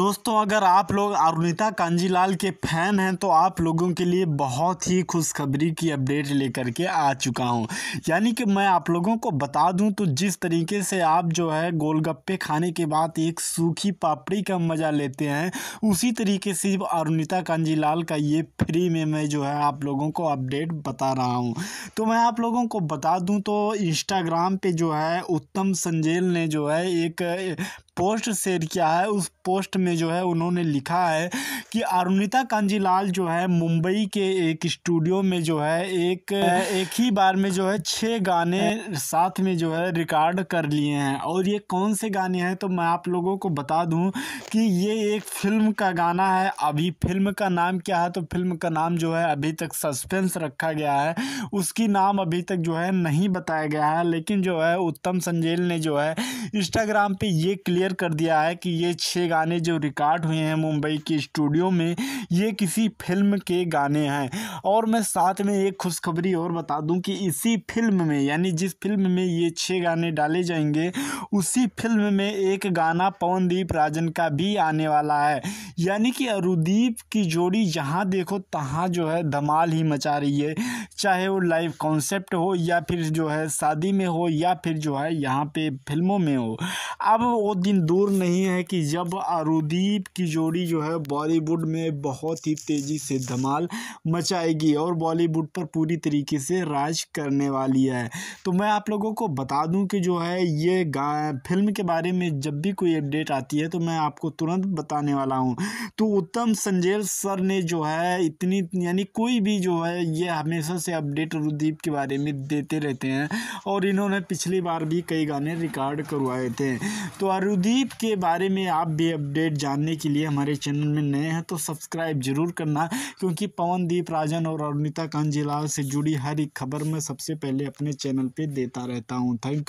दोस्तों अगर आप लोग अरुणिता कांजीलाल के फैन हैं तो आप लोगों के लिए बहुत ही खुशखबरी की अपडेट लेकर के आ चुका हूं यानी कि मैं आप लोगों को बता दूं तो जिस तरीके से आप जो है गोलगप्पे खाने के बाद एक सूखी पापड़ी का मज़ा लेते हैं उसी तरीके से अरुणिता कांजीलाल का ये फ्री में मैं जो है आप लोगों को अपडेट बता रहा हूँ तो मैं आप लोगों को बता दूँ तो इंस्टाग्राम पर जो है उत्तम संजेल ने जो है एक पोस्ट शेयर किया है उस पोस्ट में जो है उन्होंने लिखा है कि अरुणिता कांजीलाल जो है मुंबई के एक स्टूडियो में जो है एक एक ही बार में जो है छः गाने साथ में जो है रिकॉर्ड कर लिए हैं और ये कौन से गाने हैं तो मैं आप लोगों को बता दूं कि ये एक फिल्म का गाना है अभी फिल्म का नाम क्या है तो फिल्म का नाम जो है अभी तक सस्पेंस रखा गया है उसकी नाम अभी तक जो है नहीं बताया गया है लेकिन जो है उत्तम संजेल ने जो है इंस्टाग्राम पे ये क्लियर शेयर कर दिया है कि ये छः गाने जो रिकॉर्ड हुए हैं मुंबई के स्टूडियो में ये किसी फिल्म के गाने हैं और मैं साथ में एक खुशखबरी और बता दूं कि इसी फिल्म में यानी जिस फिल्म में ये छः गाने डाले जाएंगे उसी फिल्म में एक गाना पवनदीप राजन का भी आने वाला है यानी कि अरुदीप की जोड़ी जहाँ देखो तहाँ जो है धमाल ही मचा रही है चाहे वो लाइव कॉन्सेप्ट हो या फिर जो है शादी में हो या फिर जो है यहाँ पे फिल्मों में हो अब वो दिन दूर नहीं है कि जब आरुदीप की जोड़ी जो है बॉलीवुड में बहुत ही तेज़ी से धमाल मचाएगी और बॉलीवुड पर पूरी तरीके से राज करने वाली है तो मैं आप लोगों को बता दूं कि जो है ये फिल्म के बारे में जब भी कोई अपडेट आती है तो मैं आपको तुरंत बताने वाला हूँ तो उत्तम संजेल सर ने जो है इतनी यानी कोई भी जो है ये हमेशा से अपडेट अरुदीप के बारे में देते रहते हैं और इन्होंने पिछली बार भी कई गाने रिकॉर्ड करवाए थे तो अरुदीप कुलदीप के बारे में आप भी अपडेट जानने के लिए हमारे चैनल में नए हैं तो सब्सक्राइब जरूर करना क्योंकि पवनदीप राजन और अरुणिता कांजीलाल से जुड़ी हर एक खबर मैं सबसे पहले अपने चैनल पे देता रहता हूँ थैंक